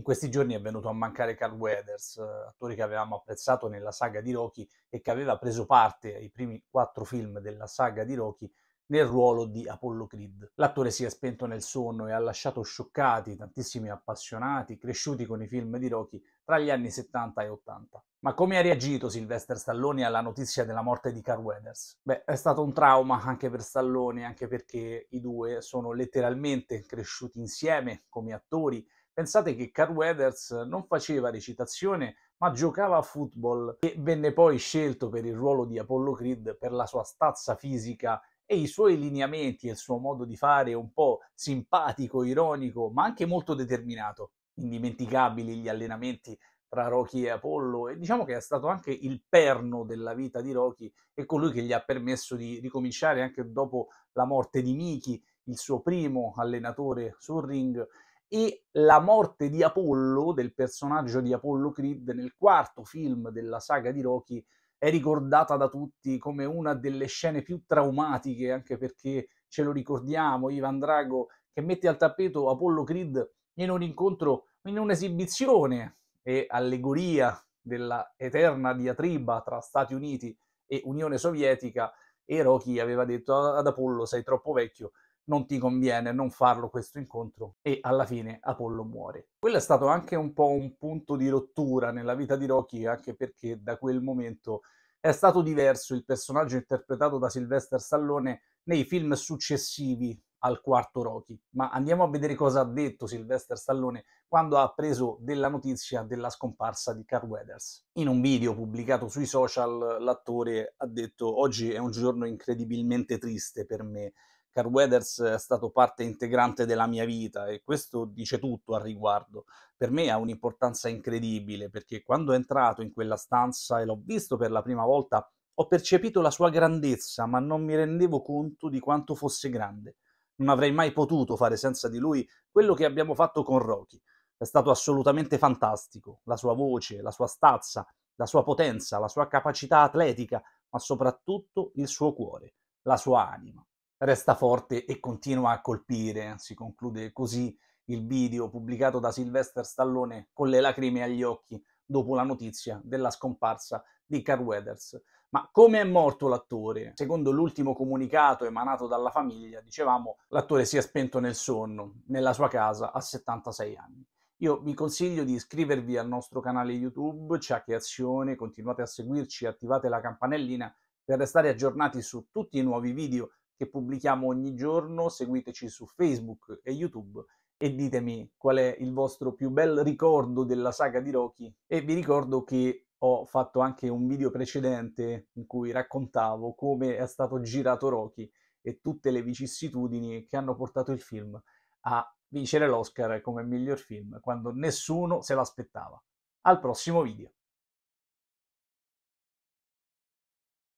In questi giorni è venuto a mancare Carl Weathers, attore che avevamo apprezzato nella saga di Rocky e che aveva preso parte ai primi quattro film della saga di Rocky nel ruolo di Apollo Creed. L'attore si è spento nel sonno e ha lasciato scioccati tantissimi appassionati cresciuti con i film di Rocky tra gli anni 70 e 80. Ma come ha reagito Sylvester Stallone alla notizia della morte di Carl Weathers? Beh, è stato un trauma anche per Stallone, anche perché i due sono letteralmente cresciuti insieme come attori Pensate che Carl Weathers non faceva recitazione, ma giocava a football e venne poi scelto per il ruolo di Apollo Creed per la sua stazza fisica e i suoi lineamenti e il suo modo di fare un po' simpatico, ironico, ma anche molto determinato. Indimenticabili gli allenamenti tra Rocky e Apollo e diciamo che è stato anche il perno della vita di Rocky e colui che gli ha permesso di ricominciare anche dopo la morte di Mickey, il suo primo allenatore sul ring e la morte di Apollo, del personaggio di Apollo Creed nel quarto film della saga di Rocky, è ricordata da tutti come una delle scene più traumatiche, anche perché ce lo ricordiamo, Ivan Drago che mette al tappeto Apollo Creed in un incontro, in un'esibizione e allegoria della eterna diatriba tra Stati Uniti e Unione Sovietica e Rocky aveva detto ad Apollo sei troppo vecchio non ti conviene non farlo questo incontro e alla fine Apollo muore. Quello è stato anche un po' un punto di rottura nella vita di Rocky, anche perché da quel momento è stato diverso il personaggio interpretato da Sylvester Stallone nei film successivi al quarto Rocky, ma andiamo a vedere cosa ha detto Sylvester Stallone quando ha appreso della notizia della scomparsa di Carl Weathers. In un video pubblicato sui social l'attore ha detto oggi è un giorno incredibilmente triste per me, Carl Weathers è stato parte integrante della mia vita e questo dice tutto al riguardo. Per me ha un'importanza incredibile perché quando è entrato in quella stanza e l'ho visto per la prima volta ho percepito la sua grandezza ma non mi rendevo conto di quanto fosse grande. Non avrei mai potuto fare senza di lui quello che abbiamo fatto con Rocky. È stato assolutamente fantastico, la sua voce, la sua stazza, la sua potenza, la sua capacità atletica, ma soprattutto il suo cuore, la sua anima resta forte e continua a colpire. Si conclude così il video pubblicato da Sylvester Stallone con le lacrime agli occhi dopo la notizia della scomparsa di Carl Weathers. Ma come è morto l'attore? Secondo l'ultimo comunicato emanato dalla famiglia, dicevamo, l'attore si è spento nel sonno, nella sua casa, a 76 anni. Io vi consiglio di iscrivervi al nostro canale YouTube, che Azione, continuate a seguirci, attivate la campanellina per restare aggiornati su tutti i nuovi video che pubblichiamo ogni giorno, seguiteci su Facebook e YouTube e ditemi qual è il vostro più bel ricordo della saga di Rocky e vi ricordo che ho fatto anche un video precedente in cui raccontavo come è stato girato Rocky e tutte le vicissitudini che hanno portato il film a vincere l'Oscar come miglior film quando nessuno se l'aspettava. Al prossimo video!